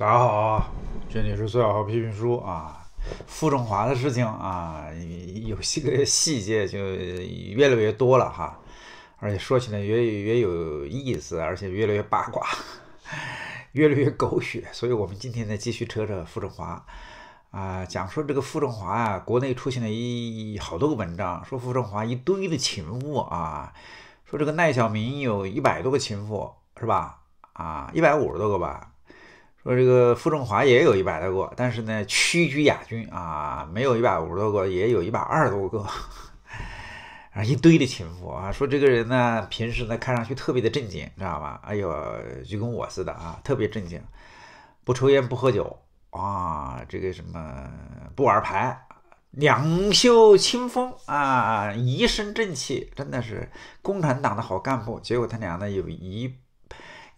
大家好，这里是苏小批评书啊。傅政华的事情啊，有些个细节就越来越多了哈，而且说起来越越有意思，而且越来越八卦，越来越狗血。所以我们今天呢，继续扯扯傅政华啊，讲说这个傅政华啊，国内出现了一好多个文章，说傅政华一堆的情妇啊，说这个赖小民有一百多个情妇是吧？啊，一百五十多个吧。说这个傅政华也有一百多个，但是呢屈居亚军啊，没有一百五十多个，也有一百二十多个，啊一堆的情妇啊。说这个人呢平时呢看上去特别的正经，知道吧？哎呦，就跟我似的啊，特别正经，不抽烟不喝酒啊，这个什么不玩牌，两袖清风啊，一身正气，真的是共产党的好干部。结果他娘的有一。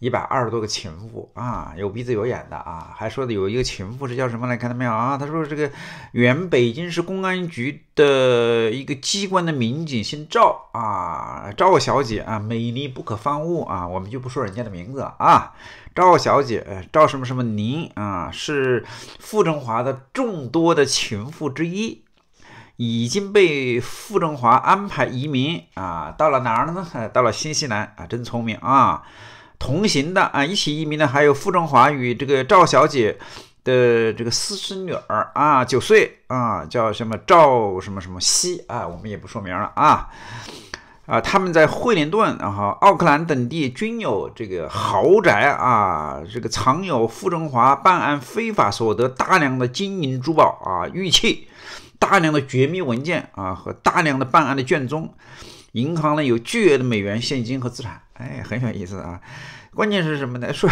一百二十多个情妇啊，有鼻子有眼的啊，还说的有一个情妇是叫什么来，看到没有啊？他说这个原北京市公安局的一个机关的民警姓赵啊，赵小姐啊，美丽不可方物啊，我们就不说人家的名字啊，赵小姐赵什么什么尼啊，是傅政华的众多的情妇之一，已经被傅政华安排移民啊，到了哪儿了呢？到了新西兰啊，真聪明啊。同行的啊，一起移民的还有傅政华与这个赵小姐的这个私生女儿啊，九岁啊，叫什么赵什么什么西啊，我们也不说名了啊啊，他们在惠灵顿、然后奥克兰等地均有这个豪宅啊，这个藏有傅政华办案非法所得大量的金银珠宝啊、玉器，大量的绝密文件啊和大量的办案的卷宗，银行呢有巨额的美元现金和资产。哎，很有意思啊！关键是什么呢？说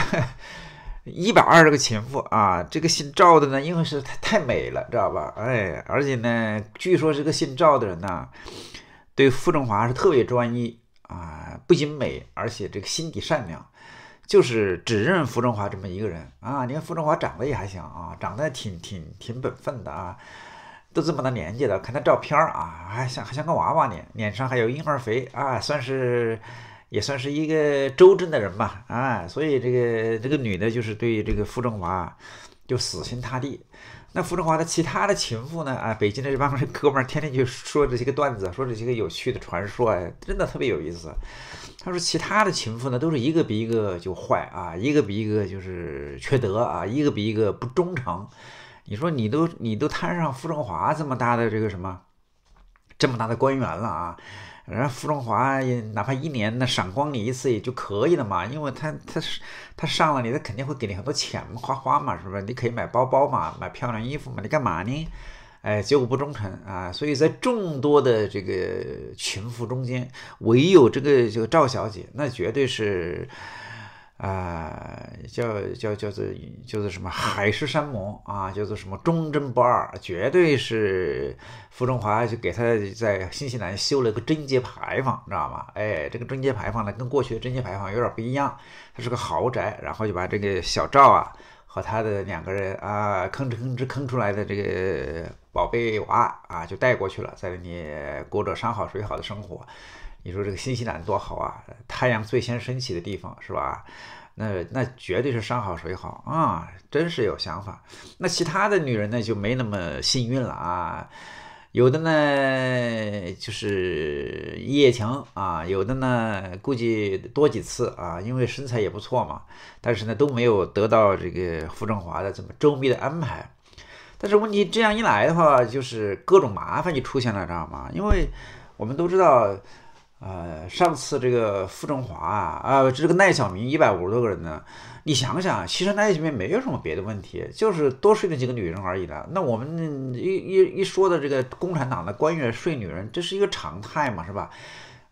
一百二十个情妇啊，这个姓赵的呢，因为是太太美了，知道吧？哎，而且呢，据说这个姓赵的人呢，对傅政华是特别专一啊，不仅美，而且这个心地善良，就是只认傅中华这么一个人啊。你看傅中华长得也还行啊，长得挺挺挺本分的啊，都这么大年纪了，看他照片儿啊，还像还像个娃娃脸，脸上还有婴儿肥啊，算是。也算是一个周正的人吧，啊，所以这个这个女的，就是对这个傅政华就死心塌地。那傅政华的其他的情妇呢？啊，北京这帮哥们儿天天就说这些个段子，说这些个有趣的传说，啊，真的特别有意思。他说其他的情妇呢，都是一个比一个就坏啊，一个比一个就是缺德啊，一个比一个不忠诚。你说你都你都摊上傅政华这么大的这个什么，这么大的官员了啊？然后芙蓉华也哪怕一年那赏光你一次也就可以了嘛，因为他他是他上了你，他肯定会给你很多钱花花嘛，是不是？你可以买包包嘛，买漂亮衣服嘛，你干嘛呢？哎，结果不忠诚啊，所以在众多的这个情妇中间，唯有这个这个赵小姐，那绝对是。呃，叫叫叫做叫做什么海誓山盟啊，叫做什么忠贞不二，绝对是傅中华就给他在新西兰修了个贞节牌坊，知道吗？哎，这个贞节牌坊呢，跟过去的贞节牌坊有点不一样，它是个豪宅，然后就把这个小赵啊和他的两个人啊，吭哧吭哧吭出来的这个宝贝娃啊，就带过去了，在那里过着山好水好的生活。你说这个新西兰多好啊，太阳最先升起的地方是吧？那那绝对是山好水好啊，真是有想法。那其他的女人呢就没那么幸运了啊，有的呢就是一夜情啊，有的呢估计多几次啊，因为身材也不错嘛。但是呢都没有得到这个傅政华的这么周密的安排。但是问题这样一来的话，就是各种麻烦就出现了，知道吗？因为我们都知道。呃，上次这个傅政华啊，呃，这个赖小民一百五十多个人呢，你想想，其实赖小民没有什么别的问题，就是多睡了几个女人而已了。那我们一一一说的这个共产党的官员睡女人，这是一个常态嘛，是吧？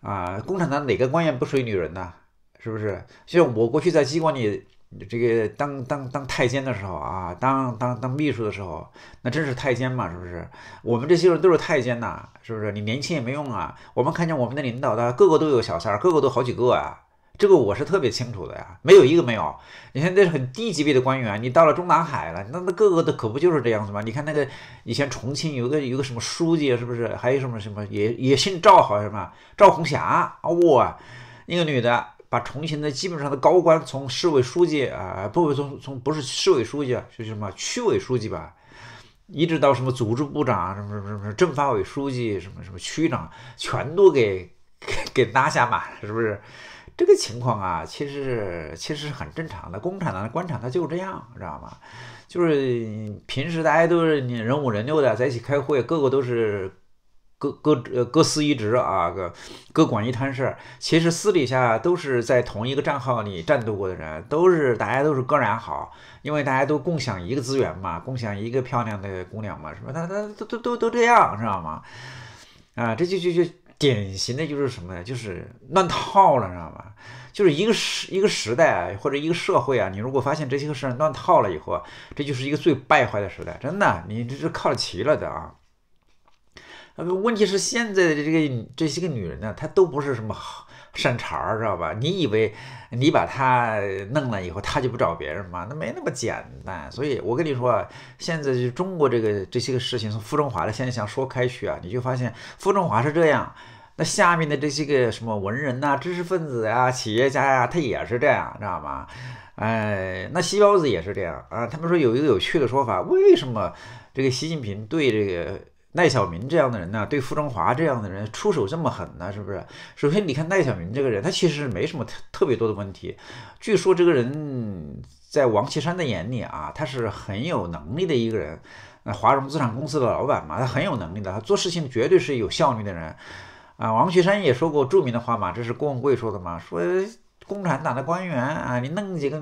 啊，共产党哪个官员不睡女人呢？是不是？就像我过去在机关里。你这个当当当太监的时候啊，当当当秘书的时候，那真是太监嘛，是不是？我们这些人都是太监呐，是不是？你年轻也没用啊。我们看见我们的领导的，个个都有小三儿，个个都好几个啊。这个我是特别清楚的呀，没有一个没有。你看那是很低级别的官员，你到了中南海了，那那个个的可不就是这样子吗？你看那个以前重庆有个有个什么书记，是不是？还有什么什么也也姓赵，好像什么赵红霞啊，哇，那个女的。把重庆的基本上的高官从市委书记啊，不不从从不是市委书记啊，是什么区委书记吧，一直到什么组织部长啊，什么什么什么政法委书记，什么什么区长，全都给给拉下马了，是不是？这个情况啊，其实是其实是很正常的，共产党官场它就这样，知道吗？就是平时大家都是你人五人六的在一起开会，各个都是。各各呃各司一职啊，各各管一摊事儿。其实私底下都是在同一个账号里战斗过的人，都是大家都是哥俩好，因为大家都共享一个资源嘛，共享一个漂亮的姑娘嘛，是吧？他他都都都都这样，知道吗？啊，这就就就典型的就是什么呀？就是乱套了，知道吗？就是一个时一个时代或者一个社会啊，你如果发现这些个事儿乱套了以后啊，这就是一个最败坏的时代，真的，你这是靠齐了的啊。问题是现在的这个这些个女人呢，她都不是什么好善茬儿，知道吧？你以为你把她弄了以后，她就不找别人吗？那没那么简单。所以，我跟你说啊，现在就中国这个这些个事情，从傅政华的，现在想说开去啊，你就发现傅政华是这样，那下面的这些个什么文人呐、知识分子呀、企业家呀，他也是这样，知道吗？哎，那西包子也是这样啊。他们说有一个有趣的说法，为什么这个习近平对这个？赖小民这样的人呢，对傅中华这样的人出手这么狠呢，是不是？首先，你看赖小民这个人，他其实没什么特特别多的问题。据说这个人，在王岐山的眼里啊，他是很有能力的一个人。那华融资产公司的老板嘛，他很有能力的，他做事情绝对是有效率的人。啊，王岐山也说过著名的话嘛，这是郭文贵说的嘛，说。共产党的官员啊，你弄几个，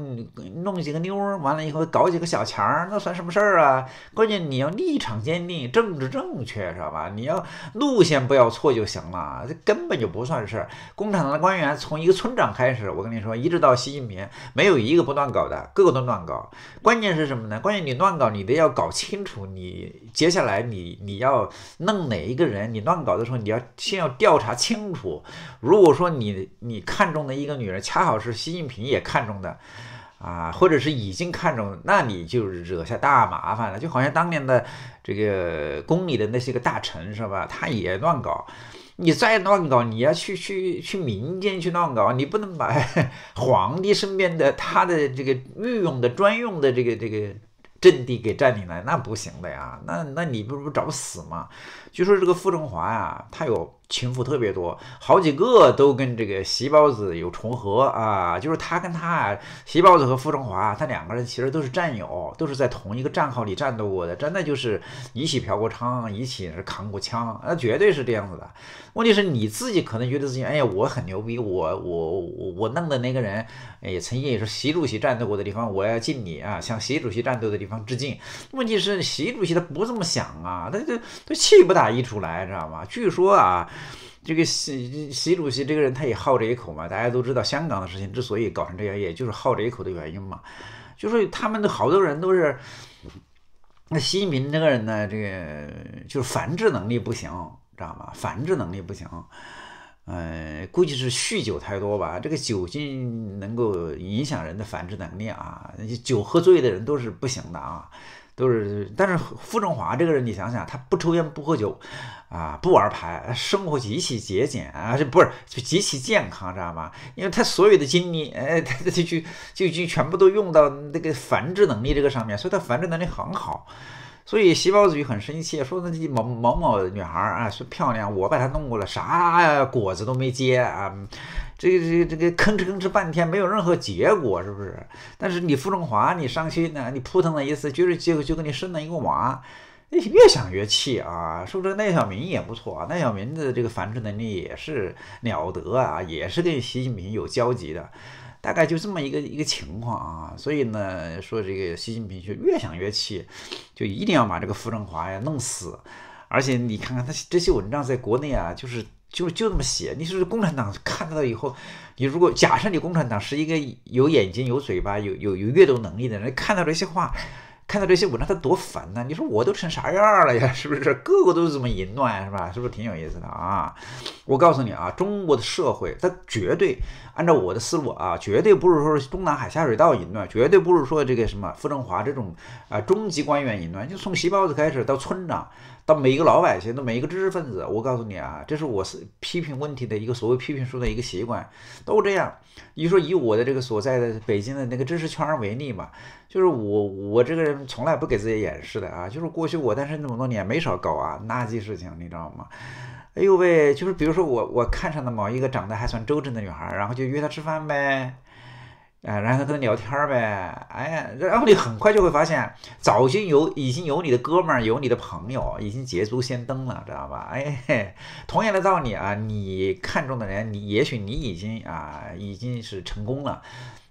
弄几个妞儿，完了以后搞几个小钱儿，那算什么事儿啊？关键你要立场坚定，政治正确，知道吧？你要路线不要错就行了，这根本就不算事儿。共产党的官员从一个村长开始，我跟你说，一直到习近平，没有一个不乱搞的，个个都乱搞。关键是什么呢？关键你乱搞，你得要搞清楚，你接下来你你要弄哪一个人？你乱搞的时候，你要先要调查清楚。如果说你你看中的一个女人，恰好是习近平也看中的，啊，或者是已经看中那你就惹下大麻烦了。就好像当年的这个宫里的那些个大臣是吧？他也乱搞，你再乱搞，你要去去去民间去乱搞，你不能把 皇帝身边的他的这个御用的专用的这个这个阵地给占领了，那不行的呀。那那你不不找死吗？就说这个傅政华呀，他有。情妇特别多，好几个都跟这个习包子有重合啊！就是他跟他习包子和傅政华，他两个人其实都是战友，都是在同一个战壕里战斗过的，真的就是一起嫖过娼，一起是扛过枪，那绝对是这样子的。问题是你自己可能觉得自己，哎呀，我很牛逼，我我我我弄的那个人也曾经也是习主席战斗过的地方，我要敬你啊，向习主席战斗的地方致敬。问题是习主席他不这么想啊，他就他气不打一处来，知道吗？据说啊。这个习习主席这个人他也好这一口嘛，大家都知道香港的事情之所以搞成这样，也就是好这一口的原因嘛。就说他们的好多人都是，那习近平这个人呢，这个就是繁殖能力不行，知道吗？繁殖能力不行，嗯，估计是酗酒太多吧。这个酒精能够影响人的繁殖能力啊，酒喝醉的人都是不行的啊。都是，但是傅政华这个人，你想想，他不抽烟不喝酒，啊，不玩牌，生活极其节俭啊，不是就极其健康，知道吗？因为他所有的精力，哎，他就就就就全部都用到那个繁殖能力这个上面，所以他繁殖能力很好。所以习包子就很生气，说那某某某女孩儿啊说漂亮，我把她弄过来，啥果子都没结啊，这个这个这个吭哧吭哧半天没有任何结果，是不是？但是你傅中华，你伤心呢，你扑腾了一次，就是结果就给你生了一个娃，越想越气啊！说这赖小民也不错啊，赖小民的这个繁殖能力也是了得啊，也是跟习近平有交集的。大概就这么一个一个情况啊，所以呢，说这个习近平就越想越气，就一定要把这个傅政华呀弄死。而且你看看他这些文章在国内啊，就是就就这么写。你说共产党看到以后，你如果假设你共产党是一个有眼睛、有嘴巴、有有有阅读能力的人，看到这些话。看到这些文章，他多烦呐！你说我都成啥样了呀？是不是？个个都是这么淫乱，是吧？是不是挺有意思的啊？我告诉你啊，中国的社会，它绝对按照我的思路啊，绝对不是说中南海下水道淫乱，绝对不是说这个什么傅政华这种啊中级官员淫乱，就从习包子开始到村长。到每一个老百姓，到每一个知识分子，我告诉你啊，这是我是批评问题的一个所谓批评书的一个习惯，都这样。你说以我的这个所在的北京的那个知识圈为例嘛，就是我我这个人从来不给自己掩饰的啊，就是过去我单身那么多年没少搞啊垃圾事情，你知道吗？哎呦喂，就是比如说我我看上的某一个长得还算周正的女孩，然后就约她吃饭呗。哎，然后跟他聊天儿呗，哎，然后你很快就会发现，早就有已经有你的哥们儿，有你的朋友，已经捷足先登了，知道吧？哎，同样的道理啊，你看中的人，你也许你已经啊，已经是成功了，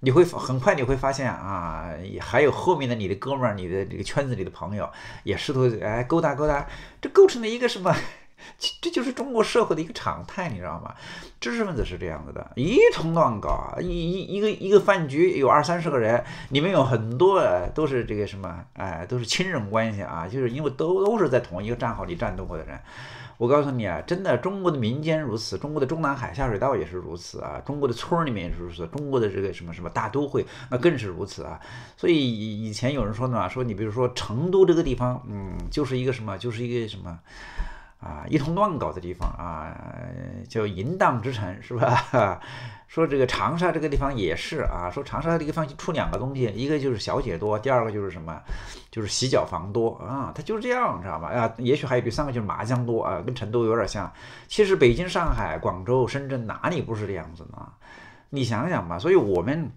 你会很快你会发现啊，还有后面的你的哥们儿、你的这个圈子里的朋友，也试图哎勾搭勾搭，这构成了一个什么？这这就是中国社会的一个常态，你知道吗？知识分子是这样子的，一通乱搞，一一一个一个饭局有二三十个人，里面有很多都是这个什么，哎，都是亲人关系啊，就是因为都都是在同一个战壕里战斗过的人。我告诉你啊，真的，中国的民间如此，中国的中南海下水道也是如此啊，中国的村儿里面也是如此，中国的这个什么什么大都会那更是如此啊。所以以前有人说呢，说你比如说成都这个地方，嗯，就是一个什么，就是一个什么。啊，一通乱搞的地方啊，叫淫荡之城是吧？说这个长沙这个地方也是啊，说长沙这个地方就出两个东西，一个就是小姐多，第二个就是什么，就是洗脚房多啊，它就是这样，知道吧？啊，也许还有第三个就是麻将多啊，跟成都有点像。其实北京、上海、广州、深圳哪里不是这样子呢？你想想吧，所以我们。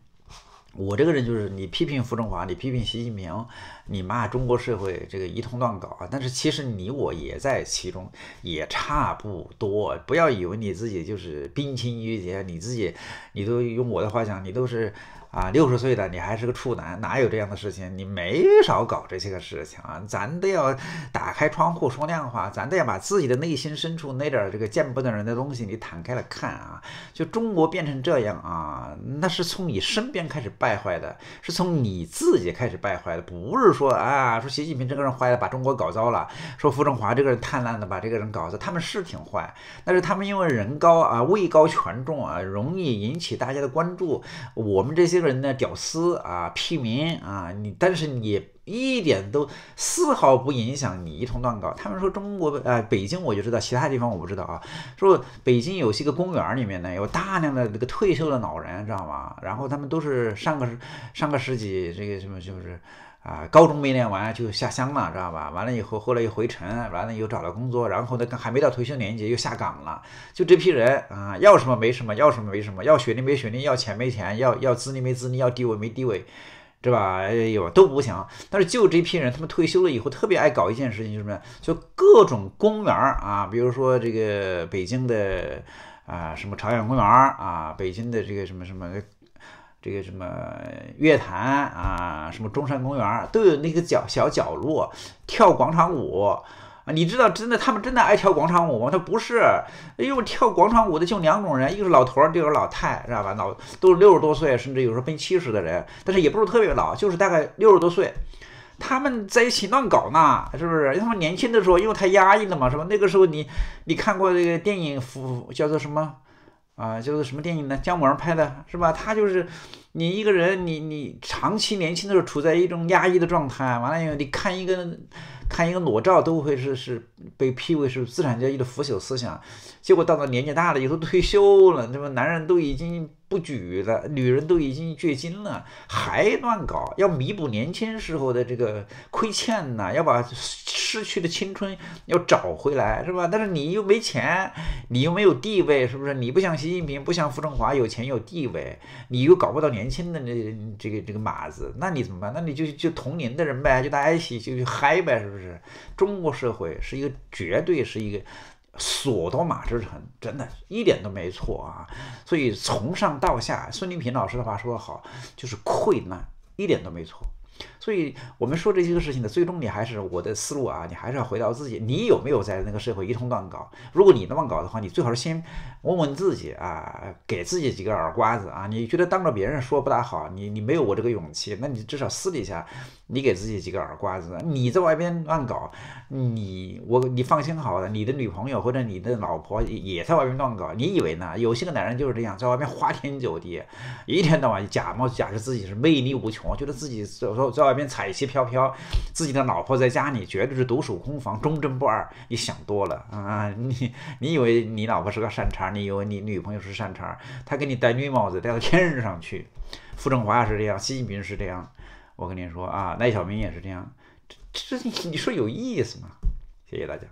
我这个人就是，你批评胡中华，你批评习近平，你骂中国社会，这个一通乱搞啊！但是其实你我也在其中，也差不多。不要以为你自己就是冰清玉洁，你自己，你都用我的话讲，你都是。啊，六十岁的你还是个处男，哪有这样的事情？你没少搞这些个事情啊！咱都要打开窗户说亮话，咱都要把自己的内心深处那点儿这个见不得人的东西，你摊开了看啊！就中国变成这样啊，那是从你身边开始败坏的，是从你自己开始败坏的，不是说啊，说习近平这个人坏了，把中国搞糟了；说傅政华这个人贪婪的，把这个人搞糟。他们是挺坏，但是他们因为人高啊，位高权重啊，容易引起大家的关注。我们这些。个人呢，屌丝啊，屁民啊，你但是你一点都丝毫不影响你一通乱搞。他们说中国呃北京我就知道，其他地方我不知道啊。说北京有些个公园里面呢，有大量的这个退休的老人，知道吗？然后他们都是上个上个世纪这个什么就是。啊，高中没念完就下乡了，知道吧？完了以后，后来又回城，完了又找了工作，然后呢，还没到退休年纪又下岗了。就这批人啊，要什么没什么，要什么没什么，要学历没学历，要钱没钱，要要资历没资历，要地位没地位，对吧？哎呦，都不行。但是就这批人，他们退休了以后特别爱搞一件事情，就是什么呀？就各种公园啊，比如说这个北京的啊，什么朝阳公园啊，北京的这个什么什么。这个什么乐坛啊，什么中山公园都有那个角小角落跳广场舞啊，你知道真的他们真的爱跳广场舞吗？他不是，因为跳广场舞的就两种人，一个是老头儿，一个老太，知道吧？老都是六十多岁，甚至有时候奔七十的人，但是也不是特别老，就是大概六十多岁，他们在一起乱搞呢，是不是？他们年轻的时候因为太压抑了嘛，是吧？那个时候你你看过那个电影，叫做什么？啊，就是什么电影呢？姜文拍的是吧？他就是，你一个人，你你长期年轻的时候处在一种压抑的状态，完了以后，你看一个看一个裸照都会是是被批为是资产阶级的腐朽思想，结果到了年纪大了以后退休了，那么男人都已经。不举了，女人都已经绝经了，还乱搞，要弥补年轻时候的这个亏欠呢，要把失去的青春要找回来，是吧？但是你又没钱，你又没有地位，是不是？你不像习近平，不像胡春华，有钱有地位，你又搞不到年轻的那这个这个马子，那你怎么办？那你就就同龄的人呗，就大家一起就去嗨呗，是不是？中国社会是一个绝对是一个。索多玛之城真的，一点都没错啊！所以从上到下，孙林平老师的话说得好，就是溃烂，一点都没错。所以我们说这些个事情的，最终你还是我的思路啊，你还是要回到自己，你有没有在那个社会一通乱搞？如果你那么搞的话，你最好是先问问自己啊，给自己几个耳刮子啊！你觉得当着别人说不大好，你你没有我这个勇气，那你至少私底下你给自己几个耳刮子。你在外边乱搞，你我你放心好了，你的女朋友或者你的老婆也在外面乱搞，你以为呢？有些个男人就是这样，在外面花天酒地，一天到晚假冒假设自己是魅力无穷，觉得自己说说在。外边彩旗飘飘，自己的老婆在家里绝对是独守空房，忠贞不二。你想多了啊！你你以为你老婆是个善茬，你以为你女朋友是善茬？她给你戴绿帽子戴到天上去。傅政华是这样，习近平是这样，我跟你说啊，赖小民也是这样。这这，你说有意思吗？谢谢大家。